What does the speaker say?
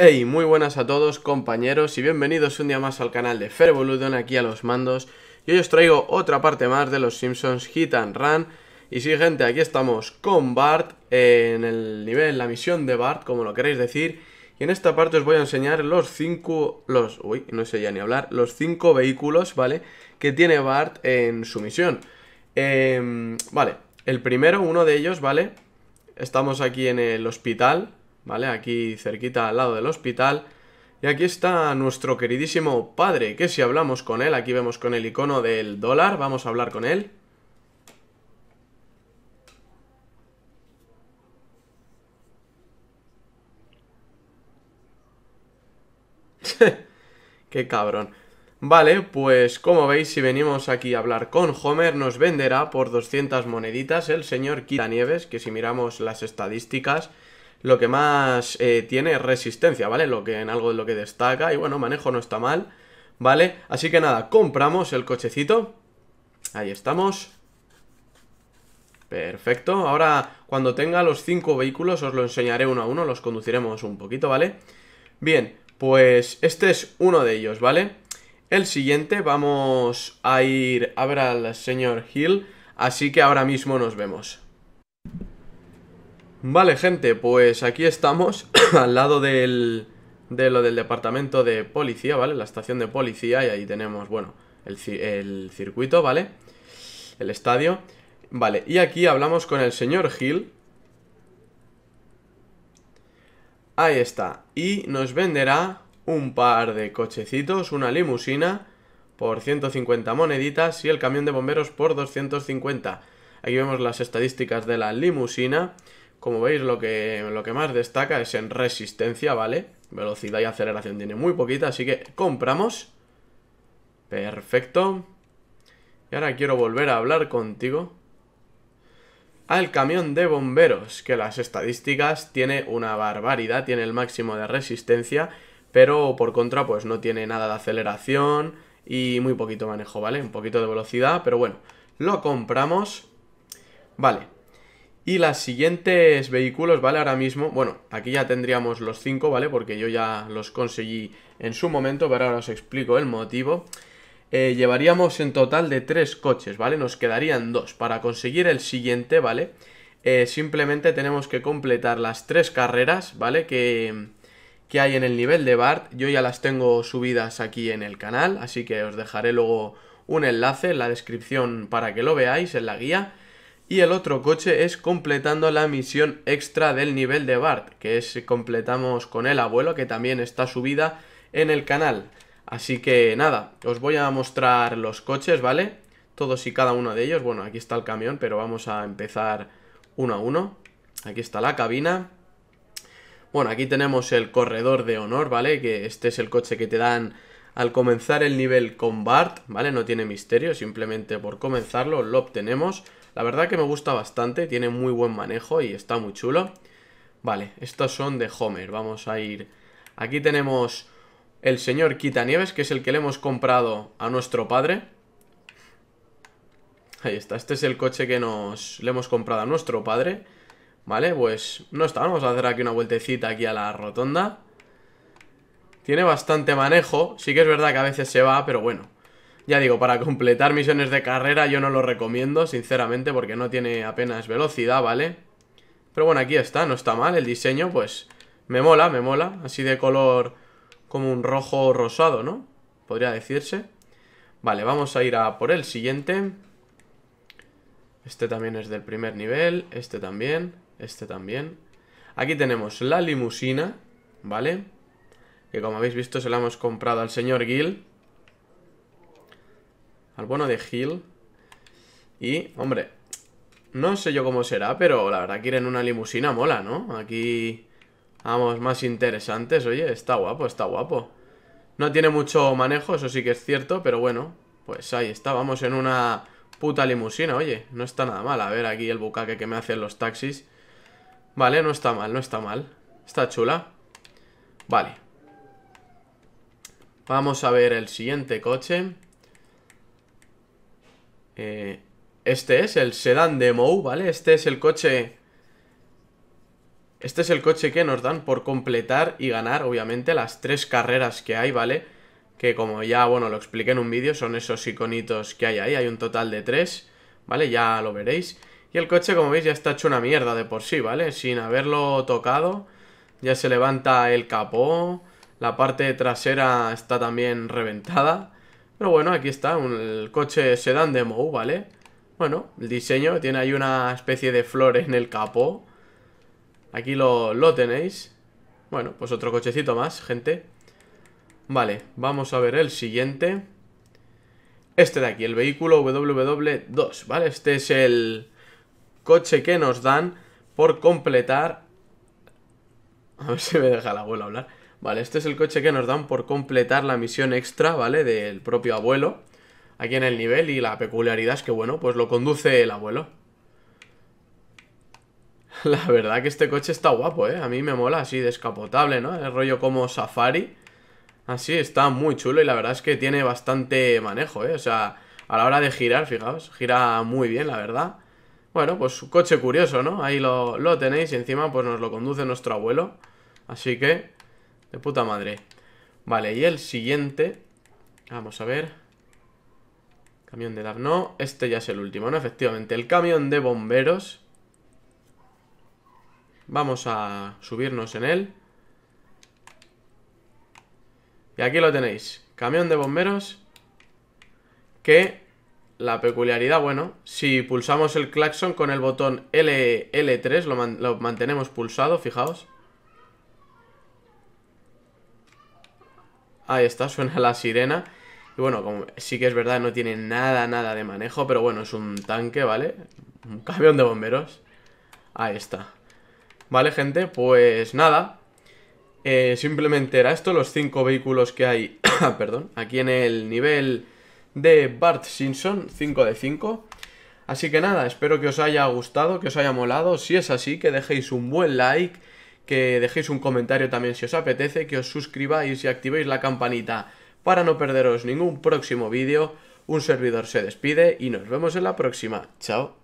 Hey, muy buenas a todos compañeros y bienvenidos un día más al canal de Fervoludon aquí a los mandos Y hoy os traigo otra parte más de los Simpsons Hit and Run Y sí gente, aquí estamos con Bart en el nivel, la misión de Bart, como lo queréis decir Y en esta parte os voy a enseñar los cinco, los, uy, no sé ya ni hablar, los cinco vehículos, ¿vale? Que tiene Bart en su misión em, Vale, el primero, uno de ellos, ¿vale? Estamos aquí en el hospital ¿vale? Aquí cerquita al lado del hospital. Y aquí está nuestro queridísimo padre, que si hablamos con él, aquí vemos con el icono del dólar, vamos a hablar con él. Qué cabrón. Vale, pues como veis, si venimos aquí a hablar con Homer, nos venderá por 200 moneditas el señor Quita Nieves, que si miramos las estadísticas lo que más eh, tiene resistencia, ¿vale? Lo que en algo de lo que destaca y bueno, manejo no está mal, ¿vale? Así que nada, compramos el cochecito. Ahí estamos. Perfecto, ahora cuando tenga los cinco vehículos os lo enseñaré uno a uno, los conduciremos un poquito, ¿vale? Bien, pues este es uno de ellos, ¿vale? El siguiente vamos a ir a ver al señor Hill, así que ahora mismo nos vemos. Vale, gente, pues aquí estamos, al lado del, de lo del departamento de policía, ¿vale? La estación de policía y ahí tenemos, bueno, el, circuito, ¿vale? El estadio. Vale, y aquí hablamos con el señor Hill. Ahí está. Y nos venderá un par de cochecitos, una limusina por 150 moneditas y el camión de bomberos por 250. Aquí vemos las estadísticas de la limusina como veis, lo que, lo que más destaca es en resistencia, ¿vale? Velocidad y aceleración tiene muy poquita, así que compramos. Perfecto. Y ahora quiero volver a hablar contigo. Al camión de bomberos, que las estadísticas tiene una barbaridad, tiene el máximo de resistencia, pero por contra pues no tiene nada de aceleración y muy poquito manejo, ¿vale? Un poquito de velocidad, pero bueno, lo compramos. Vale, y los siguientes vehículos, ¿vale? Ahora mismo, bueno, aquí ya tendríamos los 5, ¿vale? Porque yo ya los conseguí en su momento, pero ahora os explico el motivo. Eh, llevaríamos en total de tres coches, ¿vale? Nos quedarían dos. Para conseguir el siguiente, ¿vale? Eh, simplemente tenemos que completar las tres carreras, ¿vale? Que, que hay en el nivel de BART. Yo ya las tengo subidas aquí en el canal, así que os dejaré luego un enlace en la descripción para que lo veáis en la guía. Y el otro coche es completando la misión extra del nivel de Bart, que es completamos con el abuelo, que también está subida en el canal. Así que nada, os voy a mostrar los coches, ¿vale? Todos y cada uno de ellos. Bueno, aquí está el camión, pero vamos a empezar uno a uno. Aquí está la cabina. Bueno, aquí tenemos el corredor de honor, ¿vale? Que este es el coche que te dan al comenzar el nivel con Bart, ¿vale? No tiene misterio, simplemente por comenzarlo lo obtenemos. La verdad que me gusta bastante, tiene muy buen manejo y está muy chulo. Vale, estos son de Homer, vamos a ir... Aquí tenemos el señor Quitanieves, que es el que le hemos comprado a nuestro padre. Ahí está, este es el coche que nos le hemos comprado a nuestro padre. Vale, pues no está, vamos a hacer aquí una vueltecita aquí a la rotonda. Tiene bastante manejo, sí que es verdad que a veces se va, pero bueno, ya digo, para completar misiones de carrera yo no lo recomiendo, sinceramente, porque no tiene apenas velocidad, ¿vale? Pero bueno, aquí está, no está mal el diseño, pues me mola, me mola. Así de color como un rojo rosado, ¿no? Podría decirse. Vale, vamos a ir a por el siguiente. Este también es del primer nivel, este también, este también. Aquí tenemos la limusina, ¿vale? Que como habéis visto se la hemos comprado al señor Gil al bueno de Hill. Y, hombre, no sé yo cómo será, pero la verdad que ir en una limusina mola, ¿no? Aquí vamos más interesantes, oye, está guapo, está guapo. No tiene mucho manejo, eso sí que es cierto, pero bueno, pues ahí está, vamos en una puta limusina, oye, no está nada mal. A ver aquí el bucaque que me hacen los taxis. Vale, no está mal, no está mal. Está chula. Vale. Vamos a ver el siguiente coche. Eh, este es el sedán de Mou, ¿vale? Este es el coche... Este es el coche que nos dan por completar y ganar, obviamente, las tres carreras que hay, ¿vale? Que como ya, bueno, lo expliqué en un vídeo, son esos iconitos que hay ahí. Hay un total de tres, ¿vale? Ya lo veréis. Y el coche, como veis, ya está hecho una mierda de por sí, ¿vale? Sin haberlo tocado, ya se levanta el capó, la parte trasera está también reventada... Pero bueno, aquí está, un, el coche sedán de Mou, ¿vale? Bueno, el diseño, tiene ahí una especie de flores en el capó. Aquí lo, lo tenéis. Bueno, pues otro cochecito más, gente. Vale, vamos a ver el siguiente. Este de aquí, el vehículo WW2, ¿vale? Este es el coche que nos dan por completar... A ver si me deja la abuela hablar. Vale, este es el coche que nos dan por completar la misión extra, ¿vale? Del propio abuelo. Aquí en el nivel y la peculiaridad es que, bueno, pues lo conduce el abuelo. La verdad que este coche está guapo, ¿eh? A mí me mola así, descapotable, ¿no? El rollo como safari. Así, está muy chulo y la verdad es que tiene bastante manejo, ¿eh? O sea, a la hora de girar, fijaos, gira muy bien, la verdad. Bueno, pues coche curioso, ¿no? Ahí lo, lo tenéis y encima pues nos lo conduce nuestro abuelo. Así que, de puta madre. Vale, y el siguiente. Vamos a ver. Camión de dar. no. Este ya es el último, ¿no? Efectivamente, el camión de bomberos. Vamos a subirnos en él. Y aquí lo tenéis. Camión de bomberos. Que la peculiaridad, bueno, si pulsamos el claxon con el botón L 3 lo mantenemos pulsado, fijaos. Ahí está, suena la sirena. Y bueno, como sí que es verdad, no tiene nada, nada de manejo, pero bueno, es un tanque, ¿vale? Un camión de bomberos. Ahí está. Vale, gente, pues nada. Eh, simplemente era esto, los cinco vehículos que hay, perdón, aquí en el nivel de Bart Simpson, 5 de 5. Así que nada, espero que os haya gustado, que os haya molado. Si es así, que dejéis un buen like que dejéis un comentario también si os apetece, que os suscribáis y activéis la campanita para no perderos ningún próximo vídeo. Un servidor se despide y nos vemos en la próxima. Chao.